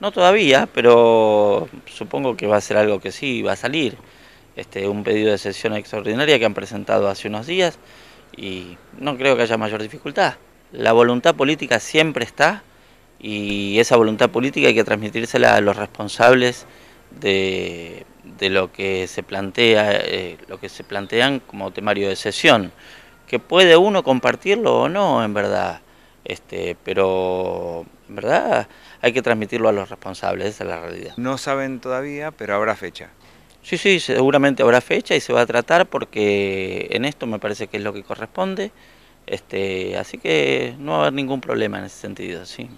No todavía, pero supongo que va a ser algo que sí va a salir. Este, un pedido de sesión extraordinaria que han presentado hace unos días y no creo que haya mayor dificultad. La voluntad política siempre está y esa voluntad política hay que transmitírsela a los responsables de, lo que se plantea, eh, lo que se plantean como temario de sesión, que puede uno compartirlo o no, en verdad, este, pero verdad hay que transmitirlo a los responsables, esa es la realidad. No saben todavía, pero habrá fecha. Sí, sí, seguramente habrá fecha y se va a tratar porque en esto me parece que es lo que corresponde. Este, así que no va a haber ningún problema en ese sentido, sí.